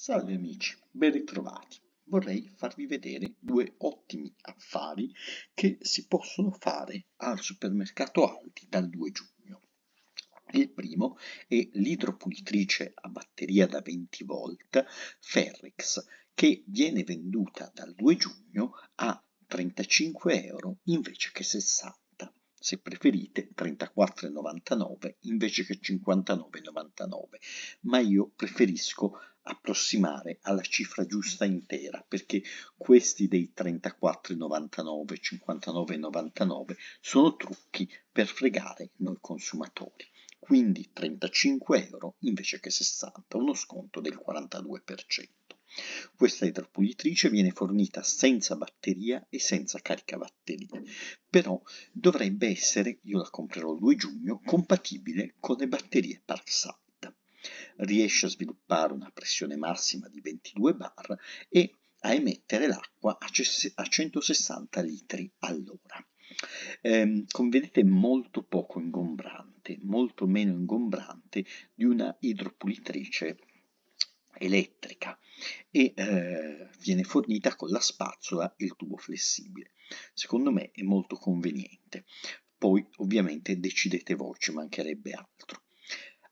Salve amici, ben ritrovati. Vorrei farvi vedere due ottimi affari che si possono fare al supermercato Aldi dal 2 giugno. Il primo è l'idropulitrice a batteria da 20 volt Ferrex che viene venduta dal 2 giugno a 35 euro invece che 60 se preferite 34,99 invece che 59,99, ma io preferisco approssimare alla cifra giusta intera perché questi dei 34,99, 59,99 sono trucchi per fregare noi consumatori. Quindi 35 euro invece che 60, uno sconto del 42%. Questa idropulitrice viene fornita senza batteria e senza caricabatterie, però dovrebbe essere, io la comprerò il 2 giugno, compatibile con le batterie Parkside riesce a sviluppare una pressione massima di 22 bar e a emettere l'acqua a 160 litri all'ora. Eh, come vedete molto poco ingombrante, molto meno ingombrante di una idropulitrice elettrica e eh, viene fornita con la spazzola e il tubo flessibile. Secondo me è molto conveniente. Poi ovviamente decidete voi, ci mancherebbe altro.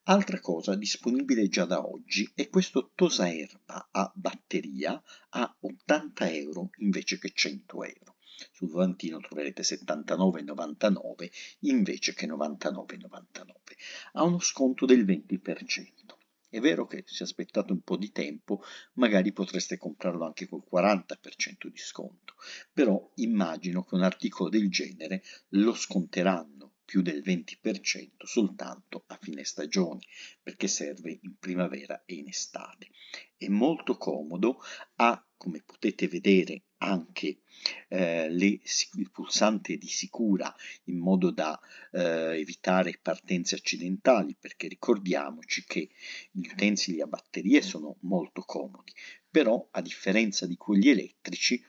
Altra cosa disponibile già da oggi è questo tosaerba a batteria a 80 euro invece che 100 euro. Sul volantino troverete 79,99 invece che 99,99. Ha uno sconto del 20%. È vero che se aspettate un po' di tempo magari potreste comprarlo anche col 40% di sconto, però immagino che un articolo del genere lo sconteranno più del 20% soltanto a fine stagione, perché serve in primavera e in estate. È molto comodo, ha come potete vedere anche eh, il pulsante di sicura in modo da eh, evitare partenze accidentali perché ricordiamoci che gli utensili a batterie sono molto comodi però a differenza di quelli elettrici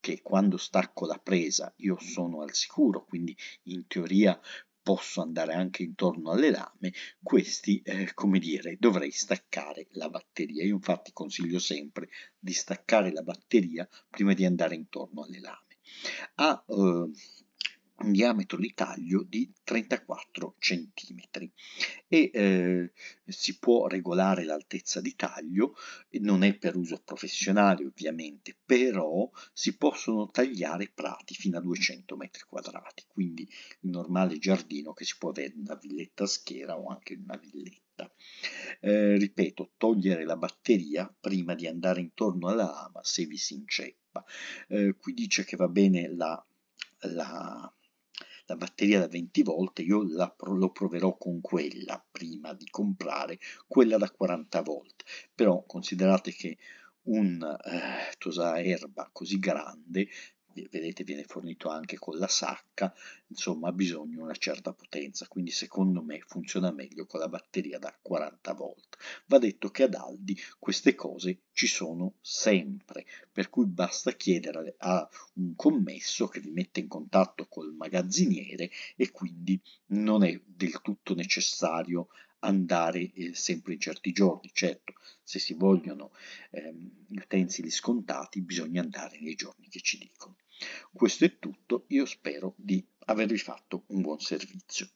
che quando stacco la presa io sono al sicuro, quindi in teoria posso andare anche intorno alle lame, questi, eh, come dire, dovrei staccare la batteria. Io infatti consiglio sempre di staccare la batteria prima di andare intorno alle lame. Ha eh, un diametro di taglio di 34 cm e eh, si può regolare l'altezza di taglio, non è per uso professionale ovviamente, però si possono tagliare prati fino a 200 metri quadrati, quindi il normale giardino che si può avere in una villetta schiera o anche in una villetta. Eh, ripeto, togliere la batteria prima di andare intorno alla lama se vi si inceppa. Eh, qui dice che va bene la, la la batteria da 20 volte, io la, lo proverò con quella prima di comprare quella da 40 volte. però considerate che un eh, erba così grande vedete viene fornito anche con la sacca, insomma ha bisogno di una certa potenza, quindi secondo me funziona meglio con la batteria da 40 volt. Va detto che ad Aldi queste cose ci sono sempre, per cui basta chiedere a un commesso che vi mette in contatto col magazziniere e quindi non è del tutto necessario andare eh, sempre certi giorni. Certo, se si vogliono ehm, utensili scontati bisogna andare nei giorni che ci dicono. Questo è tutto, io spero di avervi fatto un buon servizio.